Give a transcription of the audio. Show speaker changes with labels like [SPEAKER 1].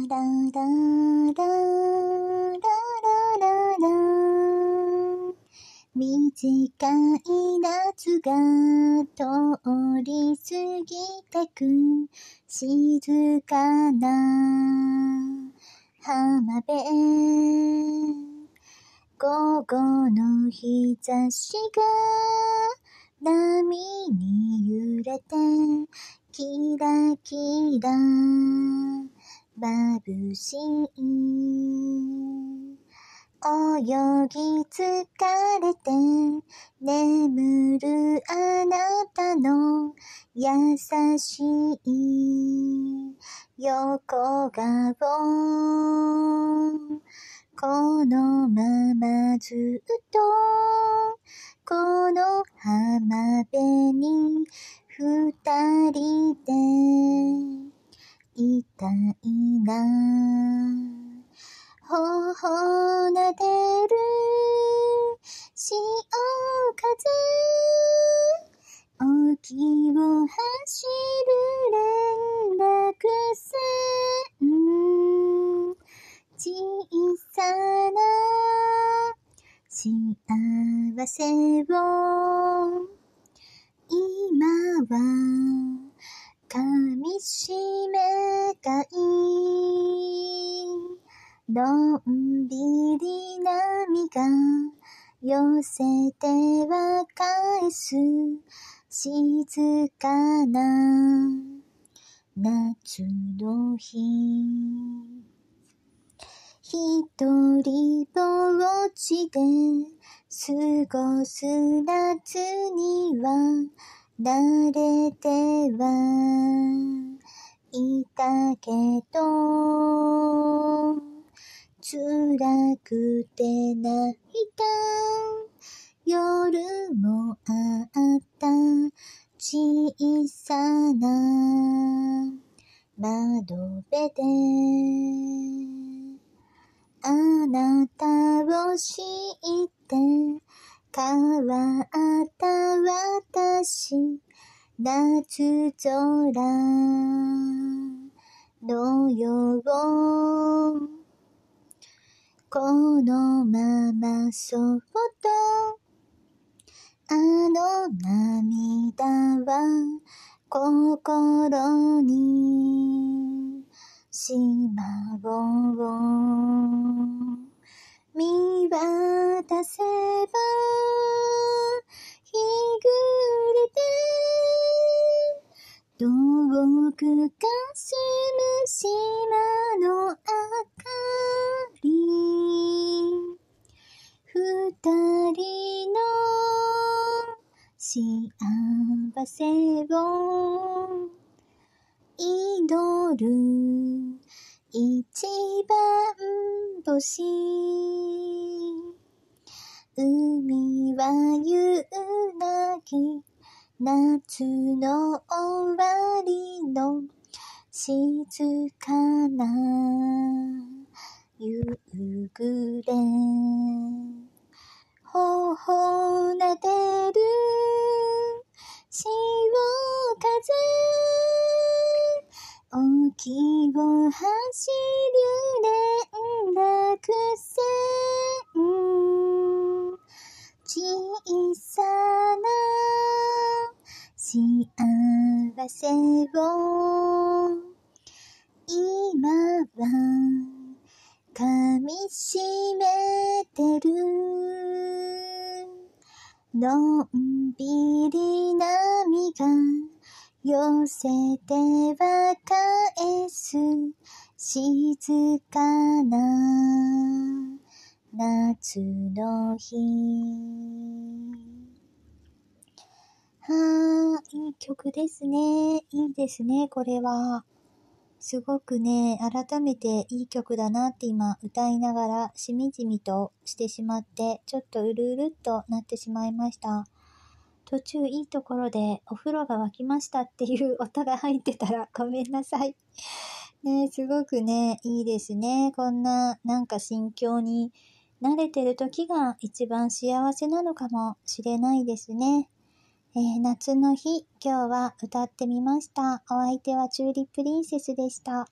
[SPEAKER 1] ララララララ短い夏が通り過ぎてく静かな浜辺午後の日差しが波に揺れてキラキラ眩しい。泳ぎ疲れて眠るあなたの優しい横顔このままずっとこの浜辺に二人で幸せを今は噛みしめたいのんびり波が寄せては返す静かな夏の日一人ぼっちで過ごす夏には慣れてはいたけど辛くて泣いた夜もあった小さな窓辺であなたを知って変わった私夏空のようこのままそっとあの涙は心にしまごう。見渡せば、日暮れて、遠くかすむ島の明かり。二人の幸せをイドル一番星海は夕泣き夏の終わりの静かな夕暮れを走る連絡線小さな幸せを今は噛みしめてるのんびり波が寄せては返す静かな夏の日はあ、いい曲ですね。いいですね、これは。すごくね、改めていい曲だなって今歌いながらしみじみとしてしまって、ちょっとうるうるっとなってしまいました。途中いいところでお風呂が沸きましたっていう音が入ってたら ごめんなさい。ねすごくね、いいですね。こんな、なんか心境に慣れてる時が一番幸せなのかもしれないですね。えー、夏の日、今日は歌ってみました。お相手はチューリップリンセスでした。